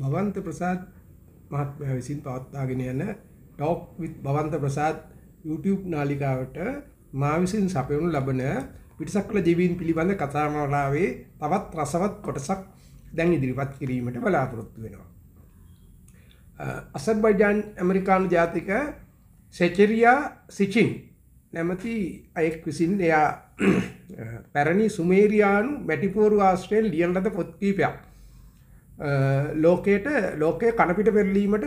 භවන්ත ප්‍රසාද් මහත්මයා විසින් පවත්වාගෙන යන talk with Bhavantha Prasad YouTube නාලිකාවට මා විසින් සපයනු ලබන පිටසක්වල ජීවීන් පිළිබඳ කතාමාලාවේ තවත් රසවත් කොටසක් දැන් ඉදිරිපත් කිරීමට බලාපොරොත්තු වෙනවා. අසර්බයිජාන් ඇමරිකානු ජාතික සෙචරියා සිචින් නැමති අයෙක් විසින් එයා පැරණි සුමේරියානු මැටිපෝරු ආශ්‍රයෙන් ලියන ලද පොත් කීපයක් ලෝකයට ලෝකය කණපිට පෙරලීමට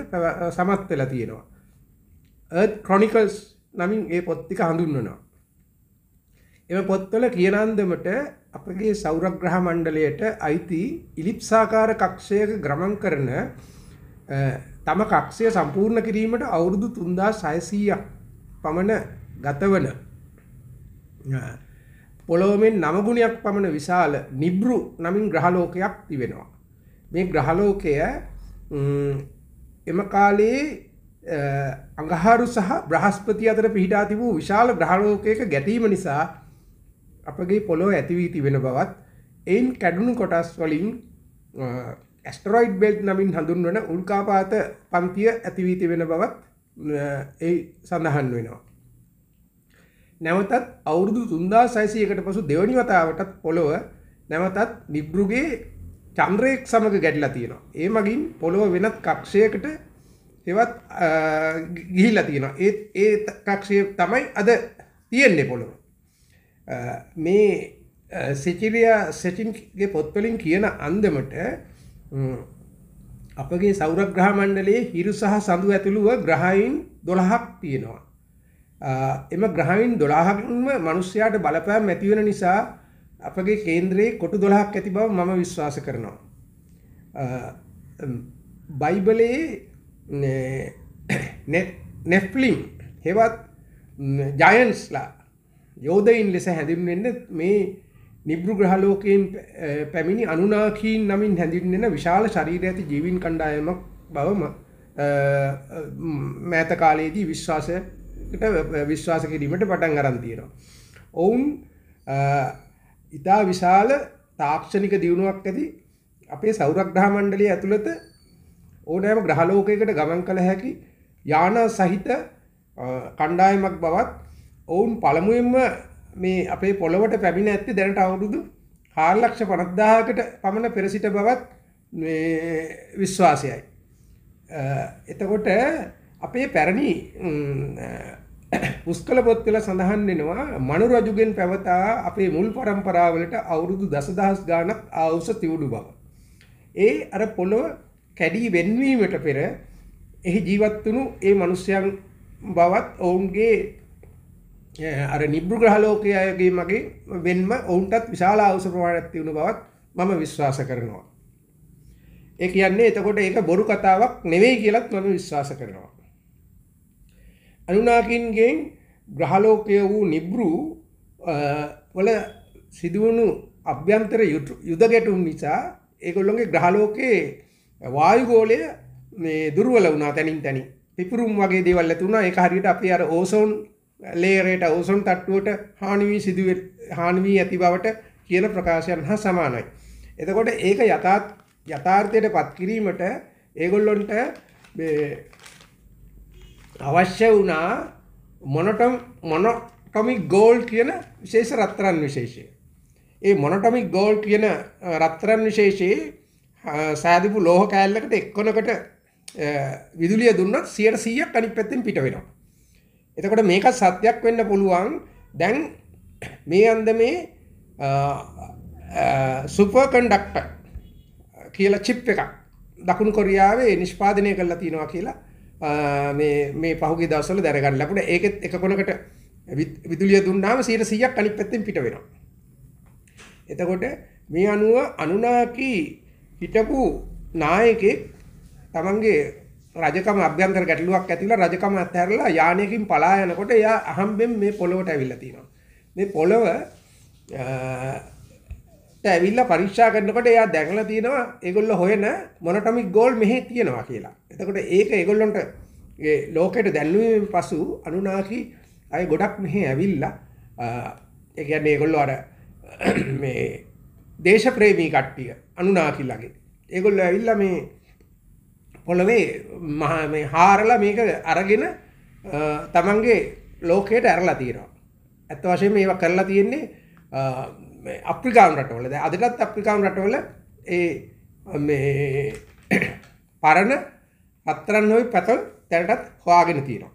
සමත් වෙලා තියෙනවා. ක්‍රොනිකල්ස් නමින් ඒ පොත්තික හඳුන්වනවා. එම පොත්වල කියනන්දමට අපගේ සෞරග්‍රහ මණ්ඩලයට අයිති ඉලිප්සාකාර කක්ෂයක ග්‍රමන් කරන තම කක්ෂය සම්පූර්ණ කිරීමට අවුරුදු තුන්දා සයසීයක් පමණ ගතවන පොළොවෙන් නමගුණයක් පමණ විශාල නිබ්රු නමින් ග්‍රහලෝකයක් තිබෙනවා. මේ ග්‍රහලෝකය එම කාලයේ අඟහාරු සහ බ්‍රහස්පති අතර පිහිටා තිබූ විශාල ග්‍රහලෝකයක ගැටීම නිසා අපගේ පොළොව ඇතිවී තිබෙන බවත් එයින් කැඩුණු කොටස් වලින් ඇස්ටරොයිඩ් බෙල්ට් නමින් හඳුන්වන උල්කාපාත පන්තිය ඇතිවී තිබෙන බවත් ඒ සඳහන් වෙනවා. නැවතත් අවුරුදු තුන්දා සයිසයකට පසු දෙවනි වතාවටත් පොළොව නැවතත් නිබ්රුගේ චන්ද්‍රයෙක් සමග ගැටලා තියෙනවා. ඒ මගින් පොළොව වෙනත් කක්ෂයකට එවත් ගිහිල්ලා තියෙනවා. ඒ ඒ කක්ෂය තමයි අද තියෙන්නේ පොළොව. මේ සිචිරියා සෙටින්ගේ පොත්වලින් කියන අන්දමට අපගේ සෞරග්‍රහ මණ්ඩලයේ හිරු සහ සඳු ඇතුළුව ග්‍රහයින් 12ක් තියෙනවා. එම ග්‍රහයින් 12ක්ම මිනිස්යාට බලපෑම් ඇති වෙන නිසා අපගේ කේන්ද්‍රයේ කොටු 12ක් ඇති බව මම විශ්වාස කරනවා. බයිබලයේ නෙෆ්ලිම් හෙවත් ජයන්ස්ලා යෝධයින් ලෙස හැඳින්වෙන්න මේ නිබ්‍රු ග්‍රහලෝකයෙන් පැමිණි අනුනාකීන් නමින් හැඳින්වෙන විශාල ශරීර ඇති ජීවින් කණ්ඩායමක් බවම මෑත කාලයේදී විශ්වාසයට විශ්වාස කිරීමට පටන් අරන් තියෙනවා. ඔවුන් ඉතා විශාල තාක්ෂණික දියුණුවක් ඇති අපේ සෞරග්‍රහ මණ්ඩලය ඇතුළත ඕනෑම ග්‍රහලෝකයකට ගමන් කළ හැකි යාන සහිත කණ්ඩායමක් බවත් ඔවුන් පළමුුවෙන්ම මේ අපේ පොළොවට පැමිණ ඇත්ති දැනට අවුරුදු හාර්ලක්ෂ පනද්දාකට පමණ පෙරසිට බවත් විශ්වාසයයි. එතකොට අපේ පැරණි පුස්කල පොත්වල සඳහන් වෙනවා මනු රජුගෙන් පැවතා අපේ මුල් પરම්පරාවලට අවුරුදු දසදහස් ගාණක් ආවුස තිබුණු බව. ඒ අර පොළොව කැඩී වෙන්වීමට පෙර එහි ජීවත් වුණු ඒ මිනිස්යන් බවත් ඔවුන්ගේ අර නිබ්‍රුග්‍රහ ලෝකයේ මගේ වෙන්ම ඔවුන්ටත් විශාල ආවුස ප්‍රමාණයක් තිබුණු බවත් මම විශ්වාස කරනවා. ඒ කියන්නේ එතකොට ඒක බොරු කතාවක් නෙවෙයි කියලත් මම විශ්වාස කරනවා. අනුනාකින්ගෙන් ග්‍රහලෝකය වූ නිබ්රු වල සිදුවුණු අභ්‍යන්තර යුද ගැටුම් නිසා ඒගොල්ලොන්ගේ ග්‍රහලෝකයේ වායුගෝලය මේ දුර්වල වුණා තැනින් තැනි පිපුරුම් වගේ දේවල් ඇතුුණා එක හරිට අපි අර ඕසෝන් ලේරයට ඔසුන් තට්ටුවට හානිවී සිදුව හානිවී ඇති බවට කියන ප්‍රකාශයන් හා සමානයි. එතකොට ඒක යථාත් යථාර්ථයට පත්කිරීමට ඒගොල්ලොන්ට අවශ්‍ය වුණා මොනටම් මොනොටොමික් ගෝල් කියන විශේෂ රත්තරන් විශේෂය. ඒ මොනොටොමික් ගෝල් කියන රත්තරන් විශේෂයේ සාදිපු ලෝහ කෑල්ලකට එක්කොනකට විදුලිය දුන්නත් 100%ක් අනිත් පැත්තෙන් පිට වෙනවා. එතකොට මේක සත්‍යක් වෙන්න පුළුවන්. දැන් මේ අන්දමේ සුපර් කන්ඩක්ටර් කියලා චිප් එකක් දකුණු කොරියාවේ නිෂ්පාදනය කරලා තියෙනවා කියලා මේ මේ පහුගේ දවස්වල දැනගන්න ලැබුණා. ඒකෙත් එක කොනකට විදුලිය දුන්නාම 100ක් අනිත් පැත්තෙන් පිට වෙනවා. එතකොට මේ අනුව අනුනාකි හිටපු නායකෙක් තමන්ගේ රජකම අභ්‍යන්තර ගැටලුවක් ඇතිලා රජකම අත්හැරලා යානයකින් පලා යනකොට එයා අහම්බෙන් මේ පොළොවට ඇවිල්ලා තියෙනවා. මේ පොළොව ඇවිල්ලා පරික්ෂා කරනකොට එයා දැකලා තියෙනවා ඒගොල්ලෝ හොයන මොනොටොමික් ගෝල් මෙහි තියෙනවා කියලා. එතකොට ඒක ඒගොල්ලන්ට ඒ ලෝකෙට දැන්වීමෙන් පසු අනුනාකි අය ගොඩක් මෙහි ඇවිල්ලා ඒ කියන්නේ ඒගොල්ලෝ අර මේ දේශප්‍රේමී කට්ටිය අනුනාකිලගේ ඒගොල්ලෝ ඇවිල්ලා මේ පොළවේ මහා මේ හාරලා මේක අරගෙන තමන්ගේ ලෝකයට ඇරලා තියෙනවා. ඇත්ත වශයෙන්ම ඒවා කරලා තියෙන්නේ අප්‍රිකාන් රටවල අදටත් අප්‍රිකාන් රටවල ඒ මේ පරණ පත්තරන් නොයි පැතල් තැනටත් හවාගෙන තියෙනවා.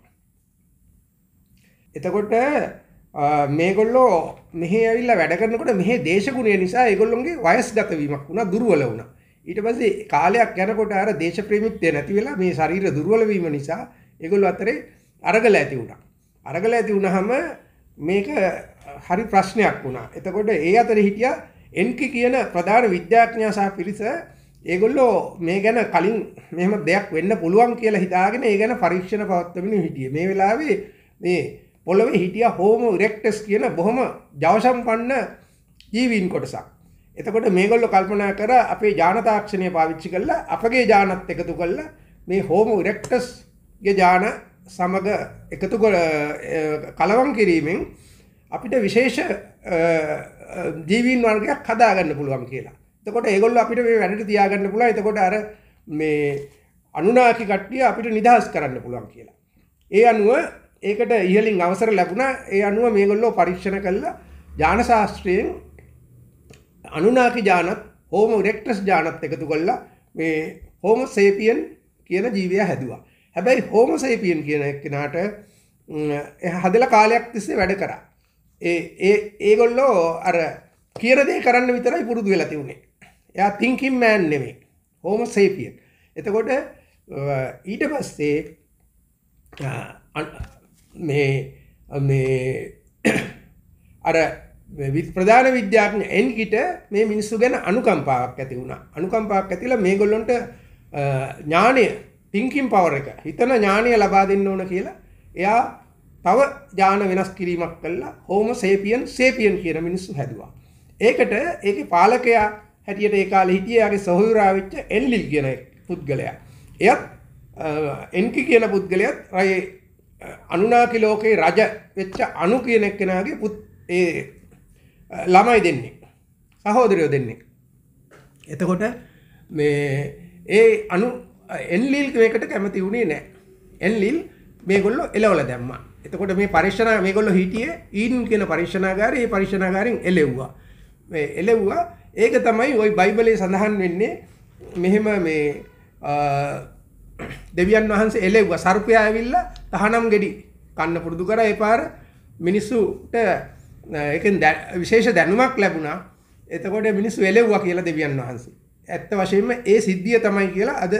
එතකොට මේගොල්ලෝ මෙහි ඇවිල්ල වැඩකරනකට මෙහි දේශගුණය නිසා ඒගොල්ලොන්ගේ වයස් ගතවීමක් වුණ දුරුවල වුණ ඊට පස්සේ කාලයක් යනකොට අර දේශප්‍රමිත්වය නැතිවෙලා මේ ශරීර දුර්වලවීම නිසා ඒගොල්ල අතරේ අරගල ඇති වුණා. අරගල ඇති වුණහම මේක හරි ප්‍රශ්නයක් වුණා. එතකොට ඒ අතර හිටිය එන්කි කියන ප්‍රධාන විද්‍යාඥයා සහ පිරිස ඒගොල්ලෝ මේ ගැන කලින් මෙහෙම දෙයක් වෙන්න පුළුවන් කියලා හිතාගෙන ඒ ගැන පරීක්ෂණ පවත්වමින් හිටියේ. මේ වෙලාවේ මේ පොළොවේ හිටිය හෝමෝ ඉරෙක්ටස් කියන බොහොම ජවසම්පන්න ජීවීන් කොටසක්. එතකොට මේගොල්ලෝ කල්පනා කරා අපේ ජාන තාක්ෂණය පාවිච්චි කරලා අපගේ ජානත් එකතු කරලා මේ හෝමෝ ඉරෙක්ටස්ගේ ජාන සමග එකතු කලවම් කිරීමෙන් අපිට විශේෂ ජීවීන් වර්ගයක් හදාගන්න පුළුවන් කියලා. එතකොට ඒගොල්ලෝ අපිට මේ වැඩට තියාගන්න පුළුවන්. එතකොට අර මේ අනුනාකි කට්ටිය අපිට නිදහස් කරන්න පුළුවන් කියලා. ඒ අනුව ඒකට ඉහලින් අවසර ලැබුණා. ඒ අනුව මේගොල්ලෝ පරීක්ෂණ කළා ඥාන ශාස්ත්‍රයෙන් අනුනාකි ඥානත් හෝමෝ ඉරෙක්ටස් ඥානත් එකතු කළා මේ හෝමෝ සේපියන් කියන ජීවිය හැදුවා. හැබැයි හෝමෝ සේපියන් කියන කෙනාට හදලා කාලයක් තිස්සේ වැඩ කරා. ඒ ඒගොල්ලෝ අර කියරදේ කරන්න විතරයි පුරුදු වෙලා තිවුණේ එයා තිංකින් මෑන් නෙමේ හෝම සේපියන් එතකොට ඊට පස්සේ මේ මේ අර ප්‍රධාන විද්‍යාඥ එන්ගිට මේ මිනිස්සු ගැන අනුකම්පාවක් ඇති වුණා අනුකම්පාවක් ඇතිලා මේගොල්ලොන්ට ඥානය තිංකින් පවර එක හිතන ඥානය ලබා දෙන්න ඕන කියලා එයා තව ඥාන වෙනස් කිරීමක් කළා හෝමෝ සේපියන් සේපියන් කියන මිනිස්සු හැදුවා. ඒකට ඒකේ පාලකයා හැටියට ඒ කාලේ හිටියේ යාගේ සහෝදරා වෙච්ච එල්ලිල් කියන පුද්ගලයා. එයත් එන්කි කියන පුද්ගලයාත් රයි අනුනාකි ලෝකේ රජ වෙච්ච අනු කියන කෙනාගේ පුත් ඒ ළමයි දෙන්නේ. සහෝදරයෝ දෙන්නේ. එතකොට මේ ඒ අනු එල්ලිල් මේකට කැමති වුණේ නැහැ. එල්ලිල් මේගොල්ලෝ එලවලා දැම්මා. එතකොට මේ පරීක්ෂණ මේගොල්ලෝ හිටියේ ඊන් කියන පරීක්ෂණාගාරේ ඒ පරීක්ෂණාගාරෙන් එලෙව්වා. මේ එලෙව්වා ඒක තමයි ওই බයිබලයේ සඳහන් වෙන්නේ මෙහෙම මේ දෙවියන් වහන්සේ එලෙව්වා සර්පයා ඇවිල්ලා තහනම් ගෙඩි කන්න පුරුදු කරා ඒ පාර මිනිස්සුට ඒකෙන් විශේෂ දැනුමක් ලැබුණා. එතකොට මිනිස්සු එලෙව්වා කියලා දෙවියන් වහන්සේ. ඇත්ත වශයෙන්ම ඒ සිද්ධිය තමයි කියලා අද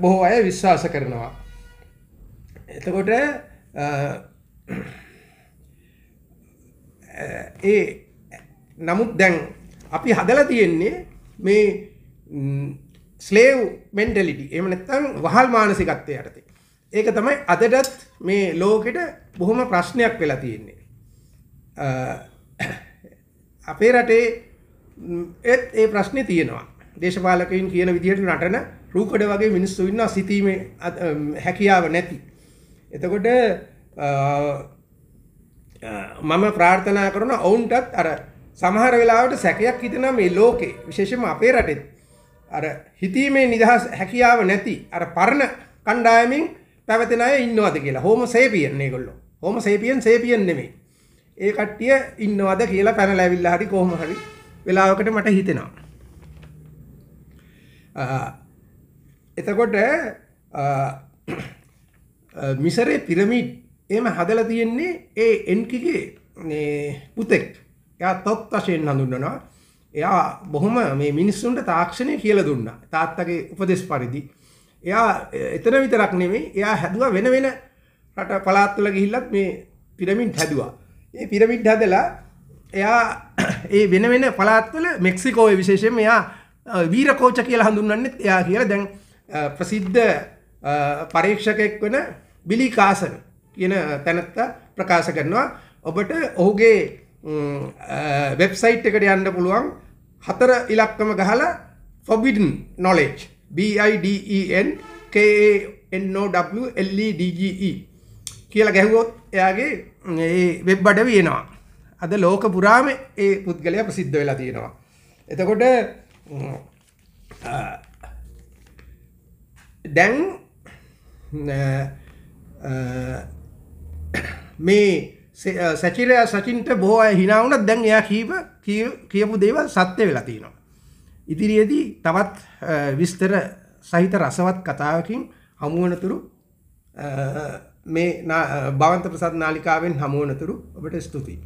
බොහෝ අය විශ්වාස කරනවා. එතකොට ඒ නමුත් දැන් අපි හදලා තියෙන්නේ මේ ස්ලේව් මෙන්ටලිටි එම නැත්තම් වහල් මානසිකත්වය යටතේ. ඒක තමයි අදටත් මේ ලෝකෙට බොහොම ප්‍රශ්නයක් වෙලා තියෙන්නේ. අපේ රටේ ඒත් ඒ ප්‍රශ්නේ තියෙනවා. දේශපාලකයින් කියන විදිහට නටන රූකඩ වගේ මිනිස්සු ඉන්නවා සිතීමේ හැකියාව නැති. එතකොට මම ප්‍රාර්ථනා කරන ඔවුන්ටත් අර සමහර වෙලාවට සැකයක් හිතන මේ ලෝකේ විශේෂම අපේ රටෙත් අර හිතීමේ නිදහස් හැකියාව නැති අර පරණ කණ්ඩායමින් පැවතෙන අය ඉන්නවද කියලා හෝම සේපියන් ඒගොල්ලෝ හෝම සේපියන් සේපියන් නෙමෙයි ඒ කට්ටිය ඉන්නවද කියලා පැනලා ඇවිල්ලා හරි කොහොම හරි වෙලාවකට මට හිතෙනවා එතකොට මිසරේ පිරමිට් එම හදල තියෙන්නේ ඒ එන්කිගේ පුතෙක් එයා තොත් වශයෙන් හඳුන්නනවා එයා බොහොම මේ මිනිස්සුන්ට තාක්ෂණය කියල දුන්න තාත්තගේ උපදෙස් පරිදි එයා එතන විතරක් නෙමේ එයා හැදුව වෙන වෙන රට පලාත්තුල ගිහිල්ලත් මේ පිරමින්ට් හැදවා ඒ පිරමිට් හැදලා එයා ඒ වෙන වෙන පලාත්වල මෙක්සිකෝය විශේෂයෙන් එයා වීරකෝච කියලා හඳුන්නන්නෙත් එයා කියලා දැන් ප්‍රසිද්ධ පරීක්ෂකෙක් වන බිලි කාසන් කියන තැනත්තා ප්‍රකාශ කරනවා ඔබට ඔහුගේ වෙබ්සයිට් එකට යන්න පුළුවන් හතර ඉලක්කම ගහලා forbidden knowledge BIDEN KNOWLEDGE e e e කියලා ගැහුවොත් එයාගේ වෙබ් අඩ වෙනවා අද ලෝක පුරාම ඒ පුද්ගලය ප්‍රසිද්ධ වෙලා තියෙනවා එතකොට දැන් මේ සැචිරය සචින්ට බොහෝ අය හිනාවුනත් දැන් එයා කීප කියපු දේවල් සත්‍ය වෙලා තියෙනවා. ඉදිරියේදී තවත් විස්තර සහිත රසවත් කතාවකින් හමුවනතුරු මේ බවන්ත ප්‍රසත් නාලිකාවෙන් හමුවනතුරු ඔබට ස්තුතියි.